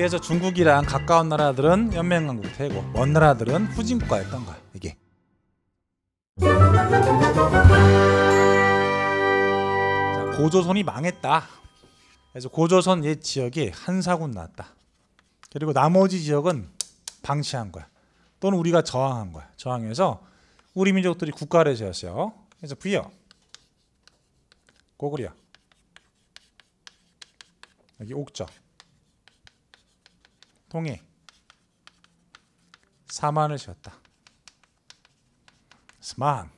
그래서 중국이랑 가까운 나라들은 연맹강국 태고 먼 나라들은 후진국가였던 거야 이게 자, 고조선이 망했다 그래서 고조선 옛 지역이 한사군 나다 그리고 나머지 지역은 방치한 거야 또는 우리가 저항한 거야 저항해서 우리 민족들이 국가를 세웠어요 그래서 부여 고구려 여기 옥저 통해 사만을 지었다. 스만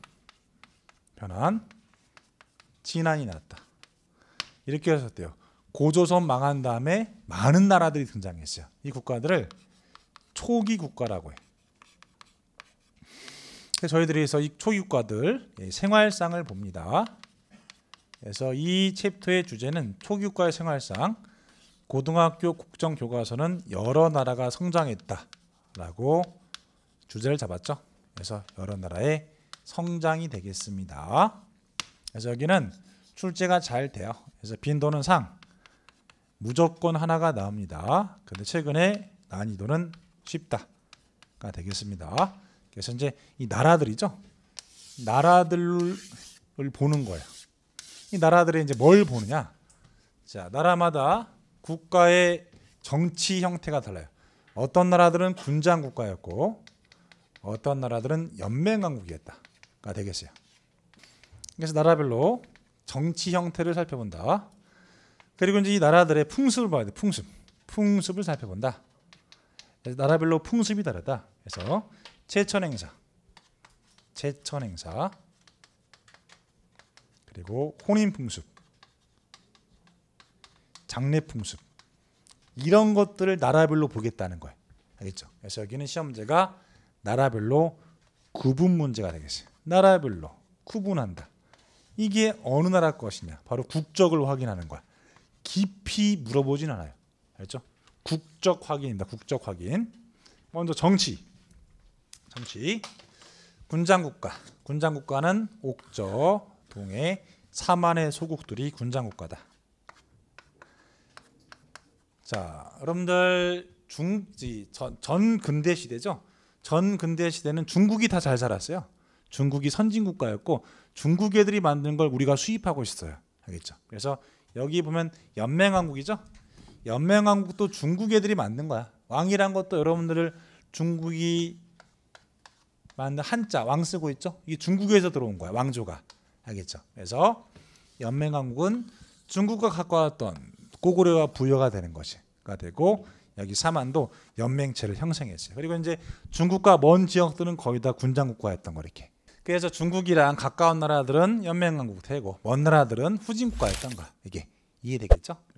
변환 진안이 났다. 이렇게 하셨대요. 고조선 망한 다음에 많은 나라들이 등장했어요. 이 국가들을 초기 국가라고 해. 그래서 저희들이서 이 초기 국가들 예, 생활상을 봅니다. 그래서 이 챕터의 주제는 초기 국가의 생활상. 고등학교 국정 교과서는 여러 나라가 성장했다라고 주제를 잡았죠. 그래서 여러 나라의 성장이 되겠습니다. 그래서 여기는 출제가 잘 돼요. 그래서 빈도는 상 무조건 하나가 나옵니다. 근데 최근에 난이도는 쉽다가 되겠습니다. 그래서 이제 이 나라들이죠. 나라들을 보는 거예요. 이 나라들이 이제 뭘 보느냐? 자, 나라마다 국가의 정치 형태가 달라요. 어떤 나라들은 군장 국가였고 어떤 나라들은 연맹 강국이었다가 되겠어요. 그래서 나라별로 정치 형태를 살펴본다. 그리고 이제 이 나라들의 풍습을 봐야 돼. 풍습. 풍습을 살펴본다. 나라별로 풍습이 다르다. 그래서 제천 행사. 제천 행사. 그리고 혼인 풍습. 장례 풍습 이런 것들을 나라별로 보겠다는 거예요. 알겠죠? 그래서 여기는 시험제가 나라별로 구분 문제가 되겠어요. 나라별로 구분한다. 이게 어느 나라 것이냐? 바로 국적을 확인하는 거야. 깊이 물어보진 않아요. 알죠? 국적 확인입니다. 국적 확인. 먼저 정치. 정치. 군장국가. 군장국가는 옥저, 동해, 사만의 소국들이 군장국가다. 자, 여러분들 중, 전, 전 근대 시대죠. 전 근대 시대는 중국이 다 잘 살았어요. 중국이 선진국가였고 중국 애들이 만든 걸 우리가 수입하고 있어요. 알겠죠? 그래서 여기 보면 연맹왕국이죠. 연맹왕국도 중국 애들이 만든 거야. 왕이란 것도 여러분들을 중국이 만든 한자 왕 쓰고 있죠. 이게 중국에서 들어온 거야. 왕조가 알겠죠? 그래서 연맹왕국은 중국과 가까웠던 고구려와 부여가 되는 것이가 되고 여기 사만도 연맹체를 형성했어요. 그리고 이제 중국과 먼 지역들은 거의 다 군장국가였던 거 이렇게. 그래서 중국이랑 가까운 나라들은 연맹강국 되고 먼 나라들은 후진국가였던 거 이게 이해되겠죠?